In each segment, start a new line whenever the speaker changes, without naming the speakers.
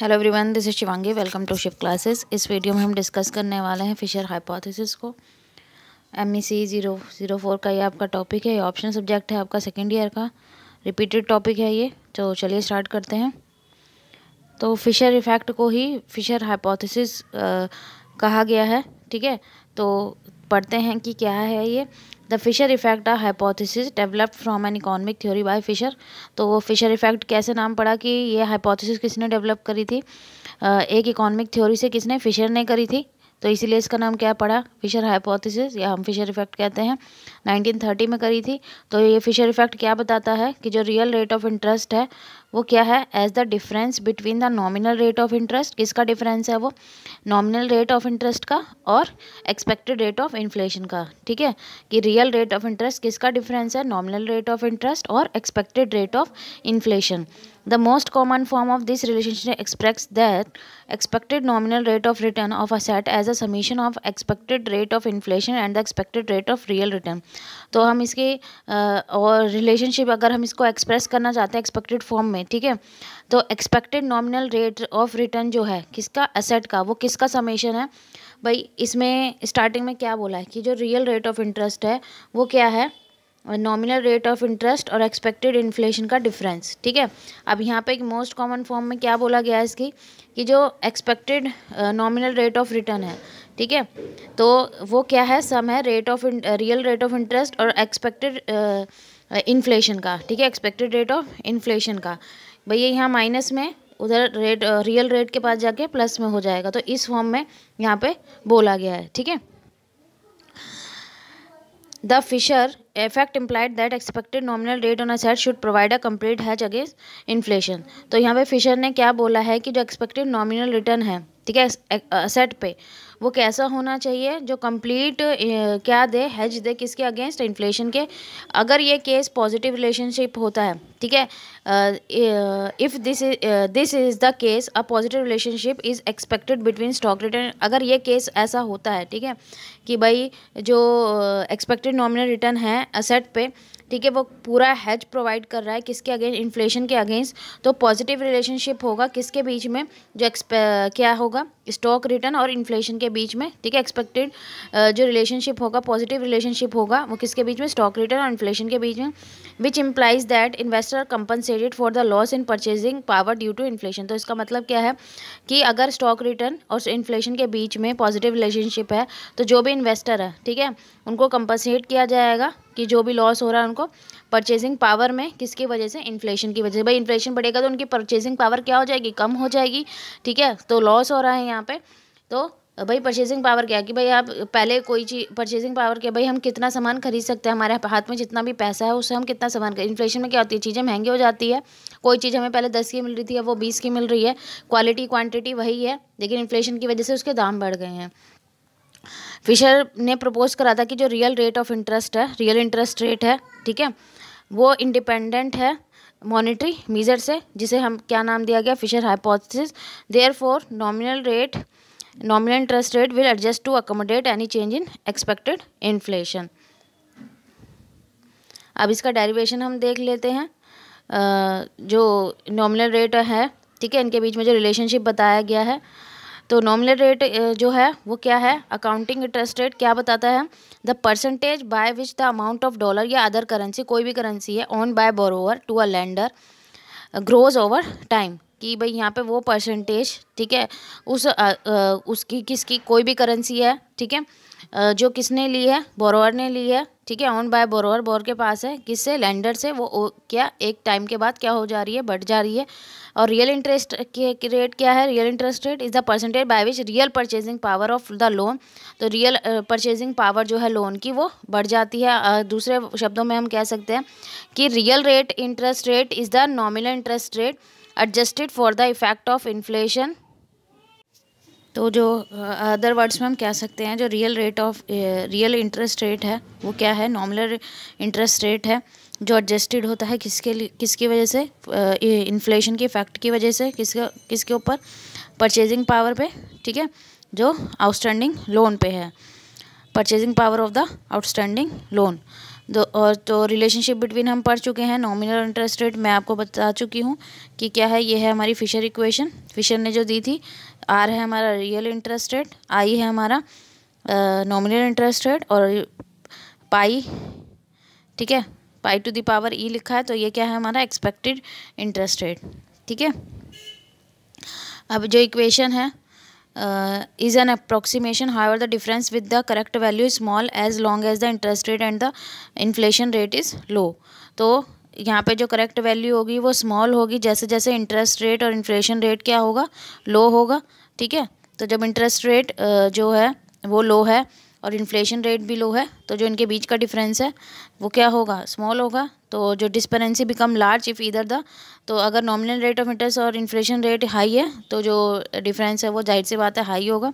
Hello everyone this is Shivangi welcome to shift classes इस video में हम डिस्कस करने वाले हैं फिशर हाइपोथेसिस को M E C zero zero four का ये आपका टॉपिक है ये ऑप्शन सब्जेक्ट है आपका सेकेंड ईयर का रिपीटेड टॉपिक है ये तो चलिए स्टार्ट करते हैं तो फिशर इफेक्ट को ही फिशर हाइपोथेसिस कहा गया है ठीक है तो पढ़ते हैं कि क्या है ये the Fisher effect a hypothesis developed from an economic theory by Fisher तो वो फिशर इफेक्ट कैसे नाम पड़ा कि ये हाइपोथिस किसने डेवलप करी थी एक इकोनॉमिक थ्योरी से किसने फिशर ने करी थी तो इसीलिए इसका नाम क्या पड़ा फिशर हाइपोथेसिस या हम फिशर इफेक्ट कहते हैं 1930 में करी थी तो ये फिशर इफेक्ट क्या बताता है कि जो रियल रेट ऑफ इंटरेस्ट है वो क्या है as the difference between the nominal rate of interest किसका डिफरेंस है वो नॉमिनल रेट ऑफ इंटरेस्ट का और एक्सपेक्टेड रेट ऑफ इन्फ्लेशन का ठीक है कि रियल रेट ऑफ इंटरेस्ट किसका डिफरेंस है नॉमिनल रेट ऑफ इंटरेस्ट और expected rate of inflation The most common form of this relationship expresses the expected nominal rate of return of asset as a summation of expected rate of inflation and the expected rate of real return. तो हम इसके और relationship अगर हम इसको express करना चाहते हैं एक्सपेक्टेड फॉर्म में ठीक है तो expected nominal rate of return जो है किसका असेट का वो किसका समेशन है भाई इसमें स्टार्टिंग में क्या बोला है कि जो रियल रेट ऑफ इंटरेस्ट है वो क्या है नॉमिनल रेट ऑफ इंटरेस्ट और एक्सपेक्टेड इन्फ्लेशन का डिफरेंस ठीक है अब यहाँ पे एक मोस्ट कॉमन फॉर्म में क्या बोला गया है इसकी कि जो expected nominal rate of return है ठीक है तो वो क्या है सम है rate of real rate of interest और एक्सपेक्टेड इन्फ्लेशन uh, uh, का ठीक है एक्सपेक्टेड रेट ऑफ इन्फ्लेशन का भैया यहाँ माइनस में उधर रेट रियल रेट के पास जाके प्लस में हो जाएगा तो इस फॉर्म में यहाँ पे बोला गया है ठीक है the Fisher effect implied that expected nominal rate on asset should provide a complete hedge against inflation तो यहाँ पे फिशर ने क्या बोला है कि जो एक्सपेक्टेड नॉमिनल रिटर्न है ठीक है सेट पे वो कैसा होना चाहिए जो कंप्लीट क्या दे हेज दे किसके अगेंस्ट इन्फ्लेशन के अगर ये केस पॉजिटिव रिलेशनशिप होता है ठीक है if this this is the case a positive relationship is expected between stock return अगर ये केस ऐसा होता है ठीक है कि भाई जो एक्सपेक्टेड नॉमिनल रिटर्न है असेट पे ठीक है वो पूरा हेज प्रोवाइड कर रहा है किसके अगेंस्ट इन्फ्लेशन के अगेंस्ट तो पॉजिटिव रिलेशनशिप होगा किसके बीच में जो एक्सपे क्या होगा स्टॉक रिटर्न और इन्फ्लेशन के बीच में ठीक है एक्सपेक्टेड uh, जो रिलेशनशिप होगा पॉजिटिव रिलेशनशिप होगा वो किसके बीच में स्टॉक रिटर्न और इन्फ्लेशन के बीच में which implies that investor compensated for the loss in purchasing power due to inflation तो इसका मतलब क्या है कि अगर स्टॉक रिटर्न और इन्फ्लेशन के बीच में पॉजिटिव रिलेशनशिप है तो जो भी इन्वेस्टर है ठीक है उनको कंपनसेट किया जाएगा कि जो भी लॉस हो रहा है उनको परचेजिंग पावर में किसकी वजह से इन्फ्लेशन की वजह से भाई इन्फ्लेशन बढ़ेगा तो उनकी परचेजिंग पावर क्या हो जाएगी कम हो जाएगी ठीक है तो लॉस हो रहा है यहाँ पर तो भाई परचेजिंग पावर क्या है कि भाई आप पहले कोई चीज़ परचेजिंग पावर क्या भाई हम कितना सामान खरीद सकते हैं हमारे हाथ में जितना भी पैसा है उससे हम कितना सामान खरीद इन्फ्लेशन में क्या होती है चीज़ें महंगी हो जाती है कोई चीज़ हमें पहले दस की मिल रही थी अब वो बीस की मिल रही है क्वालिटी क्वांटिटी वही है लेकिन इन्फ्लेशन की वजह से उसके दाम बढ़ गए हैं फिशर ने प्रपोज करा था कि जो रियल रेट ऑफ इंटरेस्ट है रियल इंटरेस्ट रेट है ठीक है वो इंडिपेंडेंट है मॉनिटरी मीजर से जिसे हम क्या नाम दिया गया Fisher hypothesis therefore nominal rate nominal interest rate will adjust to accommodate any change in expected inflation अब इसका डेरिवेशन हम देख लेते हैं जो नॉमिनल रेट है ठीक है इनके बीच में जो रिलेशनशिप बताया गया है तो नॉमिनल रेट जो है वो क्या है अकाउंटिंग इंटरेस्ट रेट क्या बताता है the percentage by which the amount of dollar या अदर करेंसी कोई भी करेंसी है on by borrower to a lender grows over time कि भाई यहाँ पे वो परसेंटेज ठीक है उस आ, आ, उसकी किसकी कोई भी करेंसी है ठीक है जो किसने ली है बोरोवर ने ली है ठीक है ऑन बाय बोरोवर बोर के पास है किससे लैंडर से वो क्या एक टाइम के बाद क्या हो जा रही है बढ़ जा रही है और रियल इंटरेस्ट के रेट क्या है real interest rate is the percentage by which real purchasing power of the loan तो रियल परचेजिंग पावर जो है लोन की वो बढ़ जाती है दूसरे शब्दों में हम कह सकते हैं कि real rate interest rate is the nominal interest rate adjusted for the effect of inflation तो जो अदर वर्ड्स में हम कह सकते हैं जो real rate of real interest rate है वो क्या है नॉर्मल इंटरेस्ट रेट है जो एडजस्टेड होता है किसके लिए किसकी वजह से इन्फ्लेशन के इफेक्ट की वजह से किसके किसके ऊपर परचेजिंग पावर पे ठीक है जो आउटस्टैंडिंग लोन पे है purchasing power of the outstanding loan दो और तो रिलेशनशिप बिटवीन हम पढ़ चुके हैं नॉमिनल इंटरेस्ट रेट मैं आपको बता चुकी हूँ कि क्या है ये है हमारी फिशर इक्वेशन फिशर ने जो दी थी आर है हमारा रियल इंटरेस्ट रेट आई है हमारा नॉमिनल इंटरेस्ट रेट और पाई ठीक है पाई टू दी पावर ई लिखा है तो ये क्या है हमारा एक्सपेक्टेड इंटरेस्ट रेट ठीक है अब जो इक्वेशन है uh, is an approximation however the difference with the correct value is small as long as the interest rate and the inflation rate is low तो यहाँ पे जो करेक्ट वैल्यू होगी वो स्मॉल होगी जैसे जैसे इंटरेस्ट रेट और इन्फ्लेशन रेट क्या होगा लो होगा ठीक है तो जब इंटरेस्ट रेट जो है वो लो है और इन्फ्लेशन रेट भी लो है तो जो इनके बीच का डिफरेंस है वो क्या होगा स्मॉल होगा तो जो डिस्पेरेंसी बिकम लार्ज इफ़ इधर द तो अगर नॉमिनल रेट ऑफ इंटरेस्ट और इन्फ्लेशन रेट हाई है तो जो डिफरेंस है वो जाहिर सी बात है हाई होगा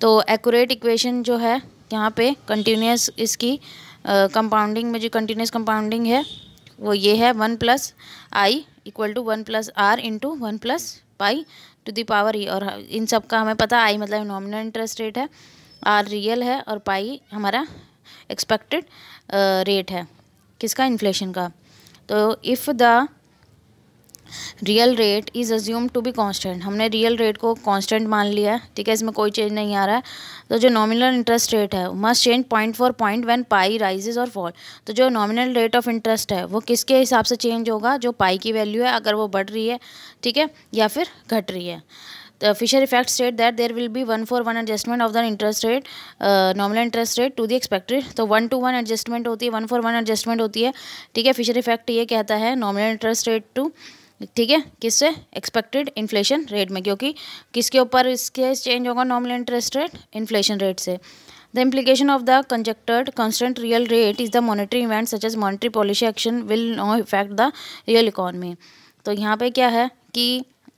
तो एक्यूरेट इक्वेशन जो है यहाँ पे कंटिन्यूस इसकी कंपाउंडिंग uh, में जो कंटिन्यूस कंपाउंडिंग है वो ये है one plus I equal to one plus R into one plus pi to the power E और इन सब का हमें पता आई मतलब नॉमिनल इंटरेस्ट रेट है आर रियल है और पाई हमारा एक्सपेक्टेड रेट है किसका इन्फ्लेशन का तो if the real rate is assume to be constant हमने रियल रेट को कांस्टेंट मान लिया है ठीक है इसमें कोई चेंज नहीं आ रहा है तो जो नॉमिनल इंटरेस्ट रेट है must change point for point when pi rises और फॉल तो जो नॉमिनल रेट ऑफ इंटरेस्ट है वो किसके हिसाब से चेंज होगा जो पाई की वैल्यू है अगर वो बढ़ रही है ठीक है या फिर घट रही है the Fisher effect state that there will be one for one adjustment of the interest rate uh, nominal interest rate to the expected तो वन टू वन एडजस्टमेंट होती है वन फॉर वन एडजस्टमेंट होती है ठीक है Fisher effect ये कहता है नॉमिनल इंटरेस्ट रेट टू ठीक है किससे एक्सपेक्टेड इन्फ्लेशन रेट में क्योंकि किसके ऊपर इसके चेंज होगा nominal interest rate inflation rate से the implication of the conjectured constant real rate is the monetary event such as monetary policy action will no affect the real economy तो यहाँ पे क्या है कि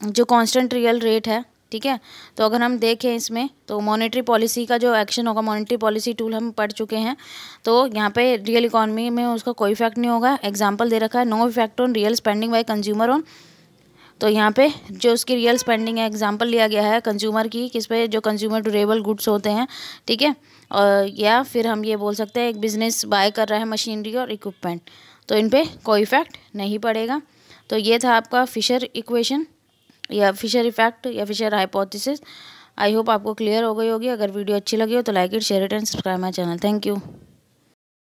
जो कांस्टेंट रियल रेट है ठीक है तो अगर हम देखें इसमें तो मॉनेटरी पॉलिसी का जो एक्शन होगा मॉनेटरी पॉलिसी टूल हम पढ़ चुके हैं तो यहाँ पे रियल इकोनॉमी में उसका कोई इफेक्ट नहीं होगा एग्जाम्पल दे रखा है no effect on real spending by consumer on तो यहाँ पे जो उसकी रियल स्पेंडिंग है एग्जाम्पल लिया गया है कंज्यूमर की किस पे जो कंज्यूमर ड्यूरेबल गुड्स होते हैं ठीक है और या फिर हम ये बोल सकते हैं एक बिज़नेस बाय कर रहा है मशीनरी और इक्विपमेंट तो इन पर कोई इफेक्ट नहीं पड़ेगा तो ये था आपका फिशर इक्वेशन या फिशर इफेक्ट या फिशर हाइपोथिस आई होप आपको क्लियर हो गई होगी अगर वीडियो अच्छी लगी हो तो like it share it and subscribe my channel thank you